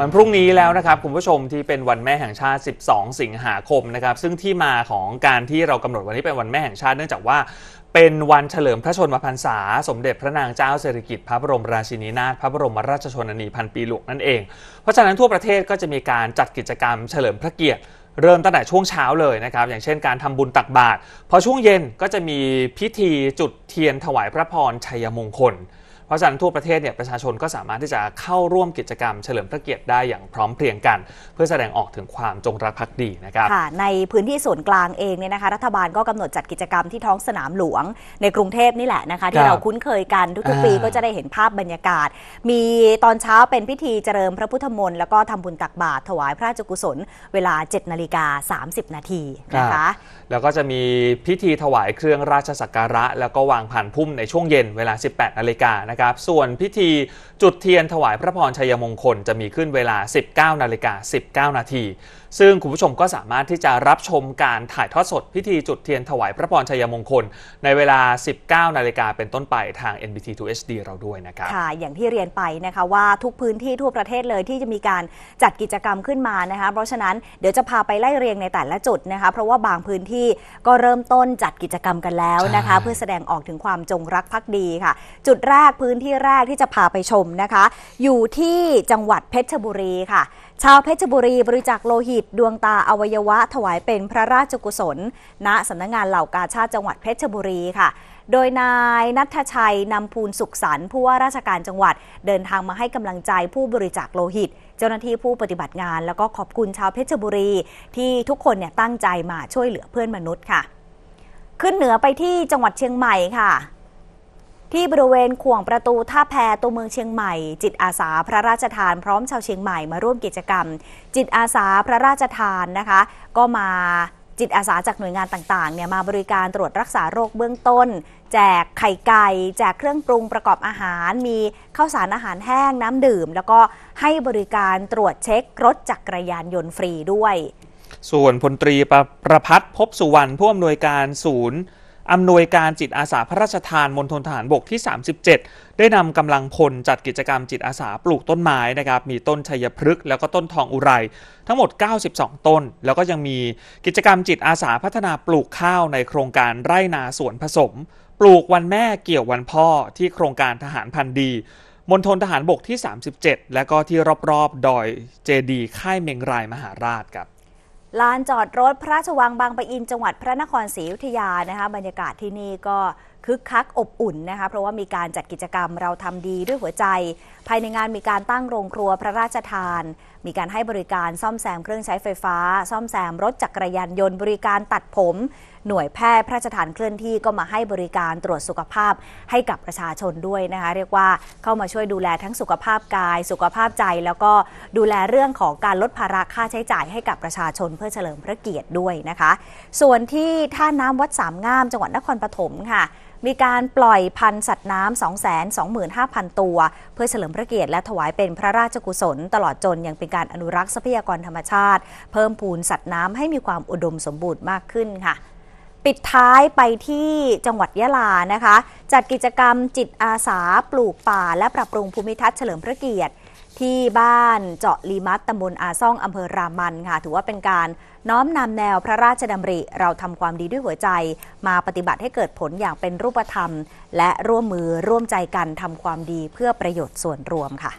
วันพรุ่งนี้แล้วนะครับคุณผู้ชมที่เป็นวันแม่แห่งชาติ 12 สิงหาคมนะครับซึ่งที่มาของการที่เรากำหนดวันนี้เป็นวันแม่แห่งชาติเนื่องจากว่าเป็นวันเฉลิมพระชนมพรรษา สมเด็จพระนางเจ้าสิริกิติ์พระบรมราชินีนาถพระบรมราชชนนีพันปีหลวงนั่นเอง เพราะฉะนั้นทั่วประเทศก็จะมีการจัดกิจกรรม เฉลิมพระเกียรติเริ่มตั้งแต่ช่วงเช้าเลยนะครับอย่างเช่นการทำบุญตักบาตรพอช่วงเย็นก็จะมีพิธีจุดเทียนถวายพระพรชัยมงคลเพราะฉะนั้นทั่วประเทศเนี่ยประชาชนก็สามารถที่จะเข้าร่วมกิจกรรมเฉลิมพระเกียรติได้อย่างพร้อมเพรียงกัน เพื่อแสดงออกถึงความจงรักภักดีนะครับค่ะในพื้นที่ส่วนกลางเองเนี่ยนะคะรัฐบาลก็กำหนดจัดกิจกรรมที่ท้องสนามหลวงในกรุงเทพนี่แหละนะคะที่เราคุ้นเคยกันทุกๆปีก็จะได้เห็นภาพบรรยากาศ มีตอนเช้าเป็นพิธีเจริญพระพุทธมนต์แล้วก็ทำบุญตักบาตรถวายพระราชกุศล เวลา7นาฬิกาสานาทีนะคะ แล้วก็จะมีพิธีถวายเครื่องราชสักการะ แล้วก็วางผ่านพุ่มในช่วงเย็นเวลา 18นาฬิกานะครับส่วนพิธีจุดเทียนถวายพระพรชัยมงคลจะมีขึ้นเวลา 19นาฬิกา19 นาที ซึ่งคุณผู้ชมก็สามารถที่จะรับชมการถ่ายทอดสด พิธีจุดเทียนถวายพระพรชัยมงคล ในเวลา 19นาฬิกาเป็นต้นไปทาง NBT 2 HD เราด้วยนะครับค่ะอย่างที่เรียนไปนะคะว่าทุกพื้นที่ทั่วประเทศเลยที่จะมีการจัดกิจกรรมขึ้นมานะคะ เพราะฉะนั้นเดี๋ยวจะพาไปไล่เรียงในแต่ละจุดนะคะ เพราะว่าบางพื้นที่ก็เริ่มต้นจัดกิจกรรมกันแล้วนะคะเพื่อแสดงออกถึงความจงรักภักดีค่ะ จุดแรกพืพื้นที่แรกที่จะพาไปชมนะคะ อยู่ที่จังหวัดเพชรบุรีค่ะ ชาวเพชรบุรีบริจาคโลหิต ดวงตาอวัยวะถวายเป็นพระราชกุศล ณสำนักงงานเหล่ากาชาติจังหวัดเพชรบุรีค่ะ โดยนายนัทชัยนำพูลสุขสรรผู้ว่าราชการจังหวัด เดินทางมาให้กำลังใจผู้บริจาคโลหิต เจ้าหน้าที่ผู้ปฏิบัติงานแล้วก็ขอบคุณชาวเพชรบุรี ที่ทุกคนเนี่ยตั้งใจมาช่วยเหลือเพื่อนมนุษย์ค่ะ ขึ้นเหนือไปที่จังหวัดเชียงใหม่ค่ะที่บริเวณข่วงประตูท่าแพตัวเมืองเชียงใหม่ จิตอาสาพระราชทานพร้อมชาวเชียงใหม่มาร่วมกิจกรรม จิตอาสาพระราชทานนะคะ ก็มาจิตอาสาจากหน่วยงานต่าง ๆเนี่ยมาบริการตรวจรักษาโรคเบื้องต้น แจกไข่ไก่แจกเครื่องปรุงประกอบอาหาร มีข้าวสารอาหารแห้งน้ำดื่ม แล้วก็ให้บริการตรวจเช็ครถจักรยานยนต์ฟรีด้วย ส่วนพลตรีประประพัฒน์พบสุวรรณผู้อำนวยการศูนย์อำนวยการจิตอาสาพระราชทานมณฑลทหารบกที่ 37 ได้นำกำลังพลจัดกิจกรรมจิตอาสาปลูกต้นไม้นะครับ มีต้นชัยพฤกษ์แล้วก็ต้นทองอุไรทั้งหมด 92 ต้น แล้วก็ยังมีกิจกรรมจิตอาสาพัฒนาปลูกข้าวในโครงการไร่นาสวนผสม ปลูกวันแม่เกี่ยววันพ่อที่โครงการทหารพันดีมณฑลทหารบกที่ 37 และก็ที่รอบๆดอยเจดีค่ายเมงรายมหาราชครับลานจอดรถพระราชวังบางปะอินจังหวัดพระนครศรีอยุธยานะคะบรรยากาศที่นี่ก็คึกคักอบอุ่นนะคะเพราะว่ามีการจัดกิจกรรมเราทำดีด้วยหัวใจ ภายในงานมีการตั้งโรงครัวพระราชทาน มีการให้บริการซ่อมแซมเครื่องใช้ไฟฟ้า ซ่อมแซมรถจักรยานยนต์บริการตัดผม หน่วยแพทย์พระราชทานเคลื่อนที่ก็มาให้บริการตรวจสุขภาพให้กับประชาชนด้วยนะคะ เรียกว่าเข้ามาช่วยดูแลทั้งสุขภาพกาย สุขภาพใจแล้วก็ดูแลเรื่องของการลดภาระค่าใช้จ่ายให้กับประชาชนเพื่อเฉลิมพระเกียรติด้วยนะคะ ส่วนที่ท่าน้ำวัดสามงามจังหวัดนครปฐมค่ะมีการปล่อยพันธุ์สัตว์น้ำ225,000 ตัว เพื่อเฉลิมพระเกียรติและถวายเป็นพระราชกุศล ตลอดจนยังเป็นการอนุรักษ์ทรัพยากรธรรมชาติ เพิ่มพูนสัตว์น้ำให้มีความอุดมสมบูรณ์มากขึ้นค่ะ ปิดท้ายไปที่จังหวัดยะลานะคะ จัดกิจกรรมจิตอาสา ปลูกป่าและปรับปรุงภูมิทัศน์เฉลิมพระเกียรติที่บ้านเจาะลีมัตตำบลอาซ่องอำเภอรามันค่ะถือว่าเป็นการน้อมนำแนวพระราชดำริเราทำความดีด้วยหัวใจ มาปฏิบัติให้เกิดผลอย่างเป็นรูปธรรม และร่วมมือร่วมใจกันทำความดีเพื่อประโยชน์ส่วนรวมค่ะ